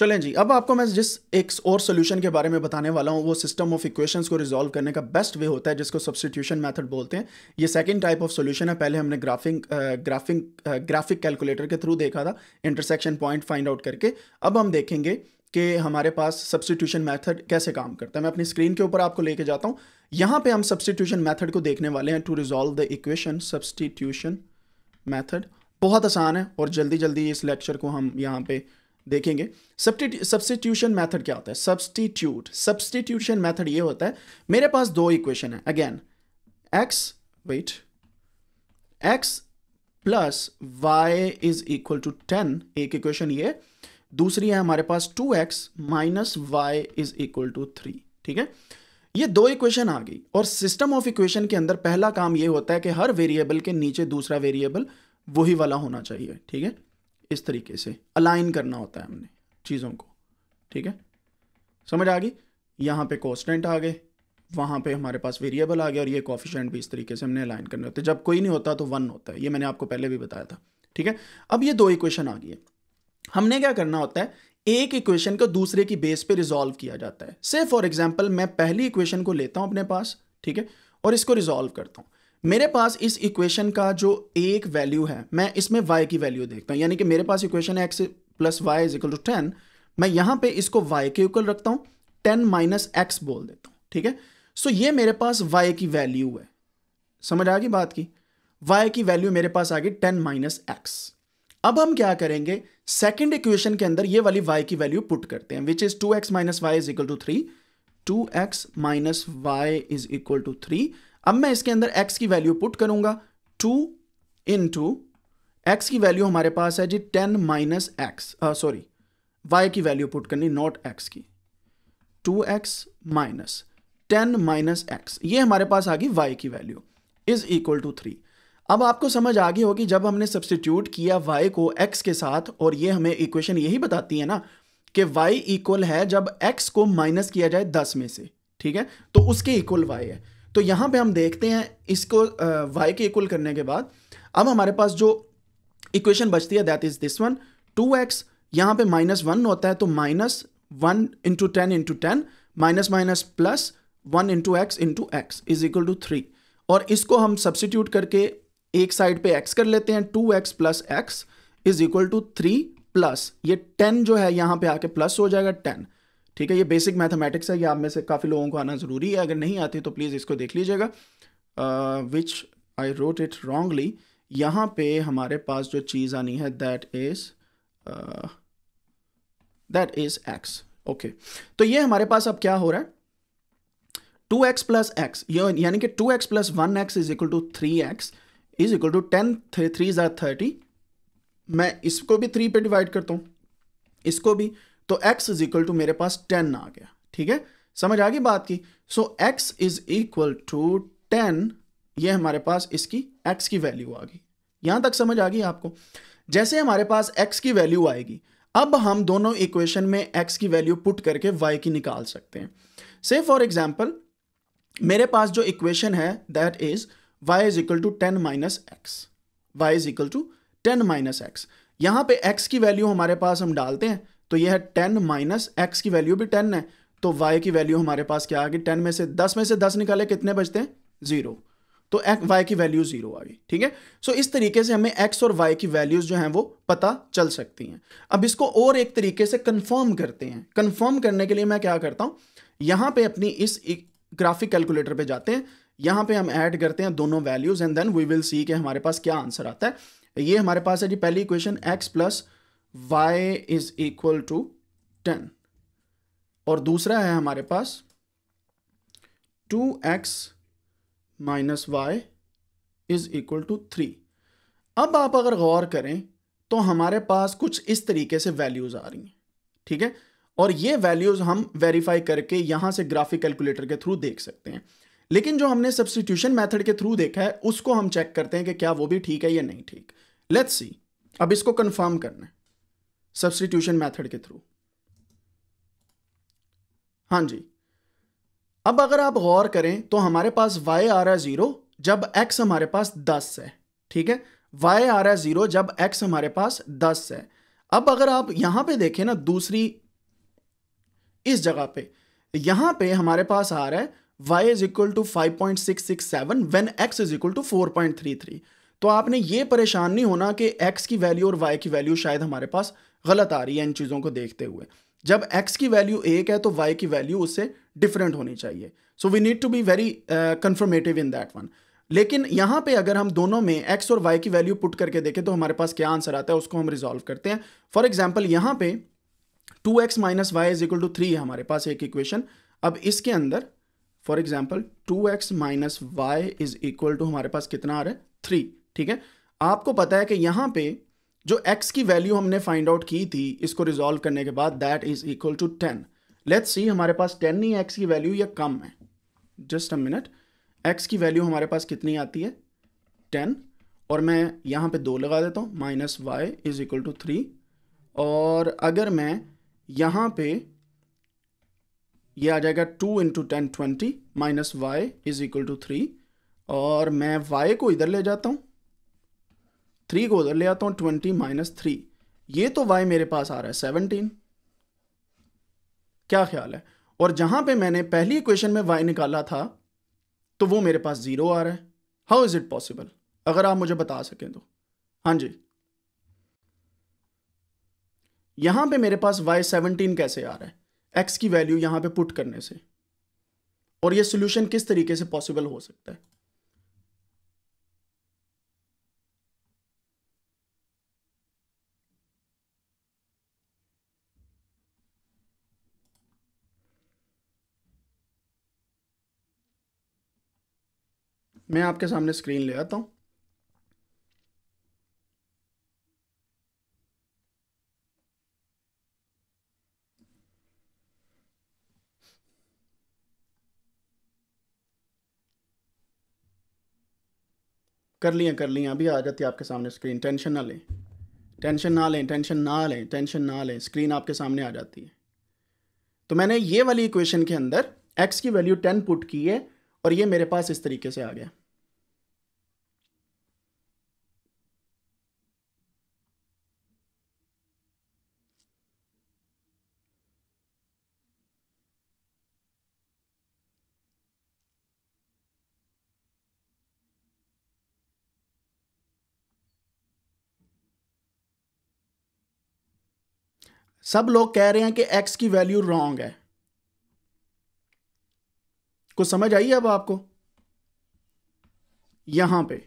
चलें जी अब आपको मैं जिस एक और सोल्यूशन के बारे में बताने वाला हूँ वो सिस्टम ऑफ इक्वेशंस को रिजॉल्व करने का बेस्ट वे होता है जिसको सब्सटीट्यूशन मेथड बोलते हैं ये सेकंड टाइप ऑफ सोल्यूशन है पहले हमने ग्राफिंग ग्राफिंग ग्राफिक कैलकुलेटर के थ्रू देखा था इंटरसेक्शन पॉइंट फाइंड आउट करके अब हम देखेंगे कि हमारे पास सब्सटीट्यूशन मैथड कैसे काम करता है मैं अपनी स्क्रीन के ऊपर आपको लेके जाता हूँ यहाँ पे हम सब्सटीट्यूशन मैथड को देखने वाले हैं to resolve the equation substitution method बहुत आसान है और जल्दी जल्दी इस लेक्चर को हम यहाँ पे देखेंगे सब्सटीट्यूशन मैथड क्या होता है सब्सटीट्यूट सब्सटीट्यूशन मैथड ये होता है मेरे पास दो इक्वेशन है again X wait X plus Y is equal to ten एक इक्वेशन ये दूसरी है हमारे पास two x minus Y is equal to three ठीक है ये दो इक्वेशन आ गई और सिस्टम ऑफ इक्वेशन के अंदर पहला काम ये होता है कि हर वेरिएबल के नीचे दूसरा वेरिएबल वही वाला होना चाहिए ठीक है इस तरीके से अलाइन करना होता है हमने चीज़ों को ठीक है समझ आ गई यहाँ पे कॉन्स्टेंट आ गए वहाँ पे हमारे पास वेरिएबल आ गया और ये कॉफिशेंट भी इस तरीके से हमने अलाइन करने होते जब कोई नहीं होता तो वन होता है ये मैंने आपको पहले भी बताया था ठीक है अब ये दो इक्वेशन आ गई है हमने क्या करना होता है एक इक्वेशन को दूसरे की बेस पे रिजॉल्व किया जाता है से फॉर एग्जाम्पल मैं पहली इक्वेशन को लेता हूँ अपने पास ठीक है और इसको रिजॉल्व करता हूँ मेरे पास इस इक्वेशन का जो एक वैल्यू है मैं इसमें वाई की वैल्यू देखता हूँ यानी कि मेरे पास इक्वेशन है X plus Y is equal to ten मैं यहाँ पे इसको वाई के इक्वल रखता हूँ टेन माइनस एक्स बोल देता हूँ ठीक है सो ये मेरे पास वाई की वैल्यू है समझ आ गई बात की वाई की वैल्यू मेरे पास आ गई टेन माइनस एक्स अब हम क्या करेंगे सेकेंड इक्वेशन के अंदर ये वाली वाई की वैल्यू पुट करते हैं which is two x minus Y is equal to three two x minus Y is equal to three अब मैं इसके अंदर एक्स की वैल्यू पुट करूंगा टू इन टू एक्स की वैल्यू हमारे पास है जी ten minus X sorry Y की वैल्यू पुट करनी नॉट एक्स की two x minus ten minus X ये हमारे पास आ गई वाई की value is equal to three अब आपको समझ आ गई होगी जब हमने सब्सटीट्यूट किया वाई को एक्स के साथ और ये हमें इक्वेशन यही बताती है ना कि वाई इक्वल है जब एक्स को माइनस किया जाए दस में से ठीक है तो उसके इक्वल वाई है तो यहाँ पे हम देखते हैं इसको वाई के इक्वल करने के बाद अब हमारे पास जो इक्वेशन बचती है that is this one two X यहाँ पे माइनस वन होता है तो minus one into ten into ten minus minus plus one into X into X is equal to three और इसको हम सब्सिट्यूट करके एक साइड पे एक्स कर लेते हैं two x plus x is equal to three plus ये टेन जो है यहाँ पे आके प्लस हो जाएगा टेन ठीक है ये बेसिक मैथमेटिक्स है ये आप में से काफ़ी लोगों को आना ज़रूरी है अगर नहीं आती तो प्लीज़ इसको देख लीजिएगा which I wrote it wrongly यहाँ पे हमारे पास जो चीज़ आनी है that is that is x okay तो ये हमारे पास अब क्या हो रहा है टू एक्स प्लस एक्स यानी कि two x plus one x is equal to three x is equal to ten three जै थर्टी मैं इसको भी थ्री पे डिवाइड करता हूँ इसको भी तो x इज इक्वल टू मेरे पास टेन आ गया ठीक है समझ आ गई बात की so x is equal to 10 ये हमारे पास इसकी x की वैल्यू आ गई यहां तक समझ आ गई आपको जैसे हमारे पास x की वैल्यू आएगी अब हम दोनों इक्वेशन में x की वैल्यू पुट करके y की निकाल सकते हैं से फॉर एग्जाम्पल मेरे पास जो इक्वेशन है that is y is equal to ten minus x y is equal to ten minus x यहाँ पे x की वैल्यू हमारे पास हम डालते हैं तो यह है टेन माइनस एक्स की वैल्यू भी टेन है तो वाई की वैल्यू हमारे पास क्या आ गई टेन में से दस में से दस निकाले कितने बचते हैं जीरो तो एक्स वाई की वैल्यू जीरो आ गई ठीक है सो इस तरीके से हमें एक्स और वाई की वैल्यूज जो हैं वो पता चल सकती हैं अब इसको और एक तरीके से कंफर्म करते हैं कंफर्म करने के लिए मैं क्या करता हूँ यहाँ पे अपनी इस ग्राफिक कैलकुलेटर पे जाते हैं यहाँ पे हम ऐड करते हैं दोनों values and then we will see के हमारे पास क्या आंसर आता है ये हमारे पास है जी पहली equation x plus y is equal to ten और दूसरा है हमारे पास two x minus Y is equal to three अब आप अगर गौर करें तो हमारे पास कुछ इस तरीके से वैल्यूज़ आ रही हैं ठीक है और ये वैल्यूज़ हम वेरीफाई करके यहां से ग्राफिक कैलकुलेटर के थ्रू देख सकते हैं लेकिन जो हमने सब्सटीट्यूशन मेथड के थ्रू देखा है उसको हम चेक करते हैं कि क्या वो भी ठीक है या नहीं ठीक लेट्स सी अब इसको कंफर्म करना है सब्सटीट्यूशन मेथड के थ्रू हाँ जी अब अगर आप गौर करें तो हमारे पास y आ रहा है ज़ीरो जब x हमारे पास 10 है ठीक है y आ रहा है ज़ीरो जब x हमारे पास 10 है अब अगर आप यहां पे देखें ना दूसरी इस जगह पे यहां पे हमारे पास आ रहा है y is equal to five point six six seven when x is equal to four point three three तो आपने ये परेशान नहीं होना कि x की वैल्यू और y की वैल्यू शायद हमारे पास गलत आ रही है इन चीज़ों को देखते हुए जब एक्स की वैल्यू एक है तो वाई की वैल्यू उससे डिफरेंट होनी चाहिए so we need to be very confirmative in that one लेकिन यहाँ पे अगर हम दोनों में एक्स और वाई की वैल्यू पुट करके देखें तो हमारे पास क्या आंसर आता है उसको हम रिजॉल्व करते हैं फॉर एग्जाम्पल यहाँ पे two x minus Y is equal to three है हमारे पास एक इक्वेशन अब इसके अंदर for example two x minus Y is equal to हमारे पास कितना आ रहा है थ्री ठीक है आपको पता है कि यहाँ पे जो x की वैल्यू हमने फाइंड आउट की थी इसको रिजोल्व करने के बाद that is equal to ten let's see हमारे पास टेन ही x की वैल्यू या कम है जस्ट अ मिनट x की वैल्यू हमारे पास कितनी आती है टेन और मैं यहाँ पे दो लगा देता हूँ minus Y is equal to three और अगर मैं यहाँ पे ये यह आ जाएगा two into ten twenty minus Y is equal to three और मैं वाई को इधर ले जाता हूँ थ्री को उधर ले आता हूं ट्वेंटी माइनस थ्री ये तो वाई मेरे पास आ रहा है सेवनटीन क्या ख्याल है और जहां पे मैंने पहली इक्वेशन में वाई निकाला था तो वो मेरे पास ज़ीरो आ रहा है हाउ इज़ इट पॉसिबल अगर आप मुझे बता सकें तो हाँ जी यहां पे मेरे पास वाई सेवनटीन कैसे आ रहा है एक्स की वैल्यू यहां पे पुट करने से और ये सोल्यूशन किस तरीके से पॉसिबल हो सकता है मैं आपके सामने स्क्रीन ले आता हूं कर लिया कर लिया अभी आ जाती है आपके सामने स्क्रीन टेंशन ना लें टेंशन ना लें टेंशन ना लें टेंशन ना लें स्क्रीन आपके सामने आ जाती है तो मैंने ये वाली इक्वेशन के अंदर एक्स की वैल्यू टेन पुट की है और ये मेरे पास इस तरीके से आ गया सब लोग कह रहे हैं कि एक्स की वैल्यू रॉन्ग है कुछ समझ आई अब आपको यहां पे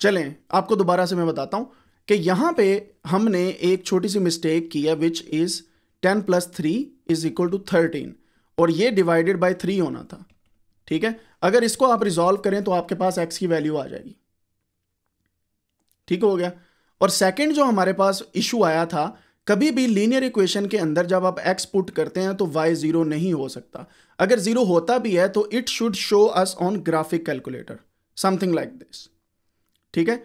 चलें आपको दोबारा से मैं बताता हूं कि यहां पे हमने एक छोटी सी मिस्टेक की है which is ten plus three is equal to thirteen और ये डिवाइडेड बाय थ्री होना था ठीक है अगर इसको आप रिजॉल्व करें तो आपके पास एक्स की वैल्यू आ जाएगी ठीक हो गया और सेकंड जो हमारे पास इशू आया था कभी भी लीनियर इक्वेशन के अंदर जब आप एक्स पुट करते हैं तो वाई जीरो नहीं हो सकता अगर जीरो होता भी है तो it should show us on graphic calculator something like this ठीक है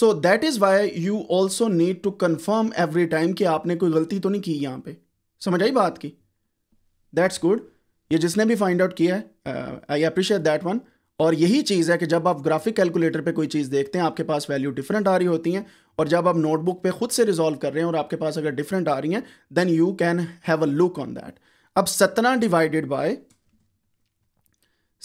so that is why you also need to confirm every time कि आपने कोई गलती तो नहीं की यहाँ पे समझ आई बात की दैट्स गुड ये जिसने भी फाइंड आउट किया है आई अप्रिशिएट दैट वन और यही चीज़ है कि जब आप ग्राफिक कैलकुलेटर पे कोई चीज़ देखते हैं आपके पास वैल्यू डिफरेंट आ रही होती हैं और जब आप नोटबुक पे खुद से रिजॉल्व कर रहे हैं और आपके पास अगर डिफरेंट आ रही हैं then you can have a look on that अब सत्रह डिवाइडेड बाय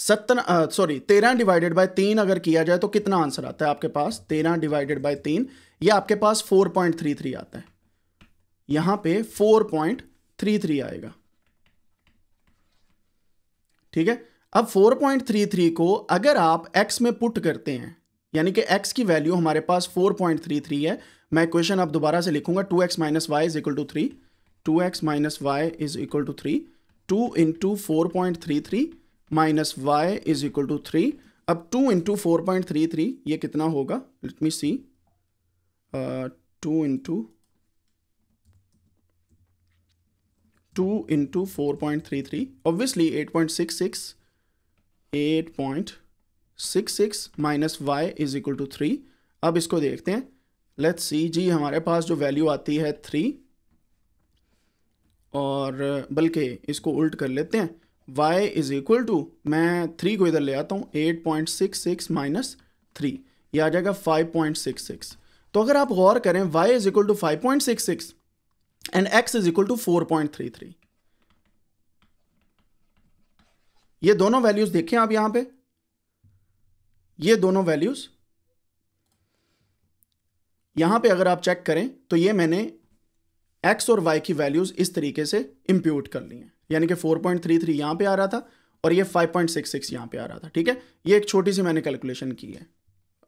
सत्रह सॉरी तेरह डिवाइडेड बाय तीन अगर किया जाए तो कितना आंसर आता है आपके पास तेरह डिवाइडेड बाय तीन ये आपके पास फोर पॉइंट थ्री थ्री आता है यहां पे फोर पॉइंट थ्री थ्री आएगा ठीक है अब फोर पॉइंट थ्री थ्री को अगर आप एक्स में पुट करते हैं यानी कि x की वैल्यू हमारे पास 4.33 है मैं क्वेश्चन अब दोबारा से लिखूंगा two x minus Y is equal to three two x minus Y is equal to three two into four point three three minus Y is equal to three अब two into four point three three ये कितना होगा let me see two into two into four point three three obviously eight point six six eight point six six minus Y is equal to three अब इसको देखते हैं let's see जी हमारे पास जो वैल्यू आती है थ्री और बल्कि इसको उल्ट कर लेते हैं y इज इक्वल टू मैं थ्री को इधर ले आता हूँ eight point six six minus three ये आ जाएगा फाइव पॉइंट सिक्स सिक्स तो अगर आप गौर करें y is equal to five point six six and x is equal to four point three three ये दोनों वैल्यूज देखें आप यहाँ पे ये दोनों वैल्यूज़ यहां पे अगर आप चेक करें तो ये मैंने एक्स और वाई की वैल्यूज़ इस तरीके से इंप्यूट कर ली हैं यानी कि 4.33 पॉइंट थ्री थ्री पर आ रहा था और ये 5.66 पॉइंट सिक्स सिक्स पर आ रहा था ठीक है ये एक छोटी सी मैंने कैलकुलेशन की है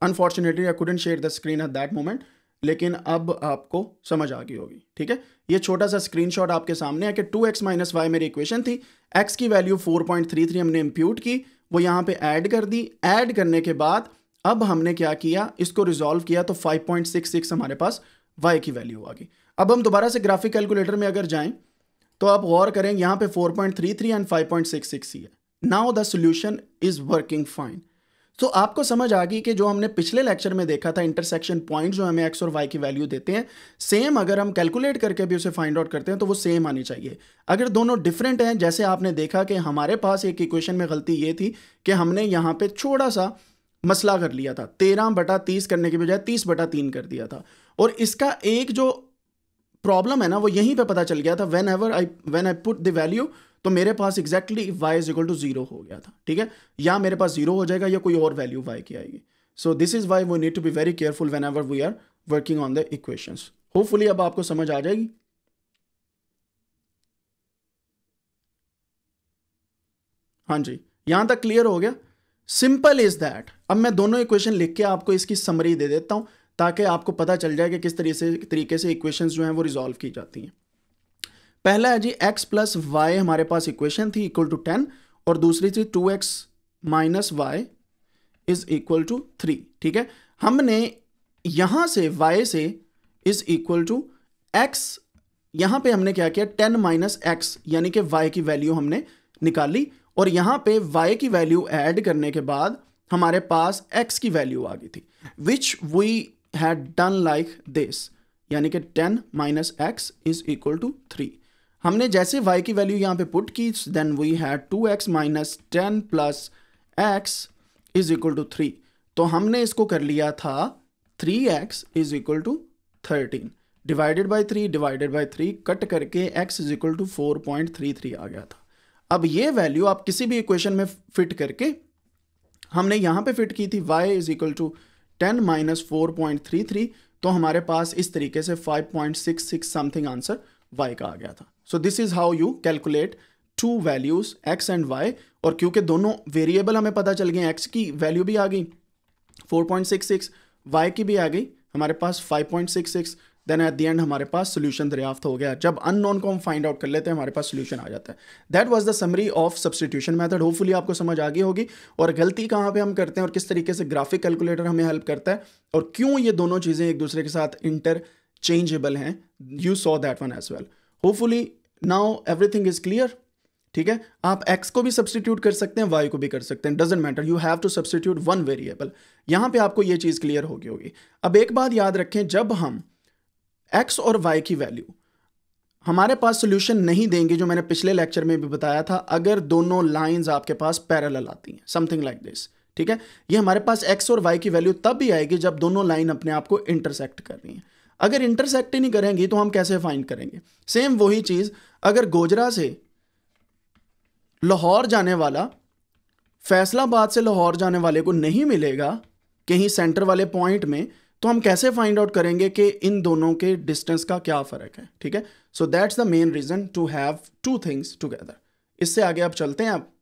unfortunately I couldn't share the screen at that moment लेकिन अब आपको समझ आ गई होगी ठीक है ये छोटा सा स्क्रीनशॉट आपके सामने है कि टू एक्स माइनस वाई मेरी इक्वेशन थी एक्स की वैल्यू 4.33 हमने इंप्यूट की वो यहाँ पे ऐड कर दी ऐड करने के बाद अब हमने क्या किया इसको रिजॉल्व किया तो 5.66 हमारे पास y की वैल्यू आ गई अब हम दोबारा से ग्राफिक कैलकुलेटर में अगर जाएं तो आप गौर करें यहाँ पे 4.33 एंड 5.66 ही है now the solution is working fine तो आपको समझ आ गई कि जो हमने पिछले लेक्चर में देखा था इंटरसेक्शन पॉइंट जो हमें एक्स और वाई की वैल्यू देते हैं सेम अगर हम कैलकुलेट करके भी उसे फाइंड आउट करते हैं तो वो सेम आनी चाहिए अगर दोनों डिफरेंट हैं जैसे आपने देखा कि हमारे पास एक इक्वेशन में गलती ये थी कि हमने यहाँ पर छोटा सा मसला कर लिया था तेरह बटा तीस करने के बजाय तीस बटा तीन कर दिया था और इसका एक जो प्रॉब्लम है ना वो यहीं पे पता चल गया था whenever I when I put the value तो मेरे पास exactly y is equal to zero हो गया था ठीक है या मेरे पास जीरो हो जाएगा या कोई और वैल्यू वाई की आएगी so this is why we need to be very careful whenever we are working on the equation hopefully अब आपको समझ आ जाएगी हाँ जी यहां तक क्लियर हो गया सिंपल इज दैट अब मैं दोनों इक्वेशन लिख के आपको इसकी समरी दे देता हूं ताकि आपको पता चल जाए कि किस तरीके से तरीके से इक्वेशंस जो हैं वो रिजॉल्व की जाती हैं पहला है जी एक्स प्लस वाई हमारे पास इक्वेशन थी इक्वल टू टेन और दूसरी थी two x minus Y is equal to three ठीक है हमने यहाँ से वाई से इज इक्वल टू एक्स यहाँ पे हमने क्या किया टेन माइनस एक्स यानी कि वाई की वैल्यू हमने निकाली और यहाँ पे वाई की वैल्यू एड करने के बाद हमारे पास एक्स की वैल्यू आ गई थी which we had done like this यानी कि ten minus x is equal to three हमने जैसे y की वैल्यू यहाँ पे पुट की then we had two x minus ten plus x is equal to three तो हमने इसको कर लिया था three x is equal to thirteen divided by three divided by three cut करके x is equal to four point three three आ गया था अब ये वैल्यू आप किसी भी इक्वेशन में फिट करके हमने यहाँ पे फिट की थी y is equal to ten minus four point three three तो हमारे पास इस तरीके से five point six six something answer y का आ गया था so this is how you calculate two values x and y और क्योंकि दोनों वेरिएबल हमें पता चल गए एक्स की वैल्यू भी आ गई four point six six y की भी आ गई हमारे पास five point six six then at the end हमारे पास सोल्यूशन दरियाफ्त हो गया जब अननोन को हम फाइंड आउट कर लेते हैं हमारे पास सोल्यूशन आ जाता है that was the summary of substitution method hopefully आपको समझ आ गई होगी और गलती कहाँ पे हम करते हैं और किस तरीके से ग्राफिक कैलकुलेटर हमें हेल्प करता है और क्यों ये दोनों चीज़ें एक दूसरे के साथ इंटरचेंजेबल हैं you saw that one as well hopefully now everything is clear ठीक है आप एक्स को भी सब्सटीट्यूट कर सकते हैं वाई को भी कर सकते हैं doesn't matter you have to substitute one variable यहां पे आपको ये चीज़ क्लियर होगी होगी अब एक बात याद रखें जब हम एक्स और वाई की वैल्यू हमारे पास सोल्यूशन नहीं देंगे जो मैंने पिछले लेक्चर में भी बताया था अगर दोनों लाइंस आपके पास पैरेलल आती हैं समथिंग लाइक दिस ठीक है ये हमारे पास एक्स और वाई की वैल्यू तब भी आएगी जब दोनों लाइन अपने आप को इंटरसेक्ट कर रही हैं अगर इंटरसेक्ट ही नहीं करेंगी तो हम कैसे फाइंड करेंगे सेम वही चीज़ अगर गोजरा से लाहौर जाने वाला फैसलाबाद से लाहौर जाने वाले को नहीं मिलेगा कहीं सेंटर वाले पॉइंट में तो हम कैसे फाइंड आउट करेंगे कि इन दोनों के डिस्टेंस का क्या फ़र्क है ठीक है so that's the main reason to have two things together इससे आगे आप चलते हैं आप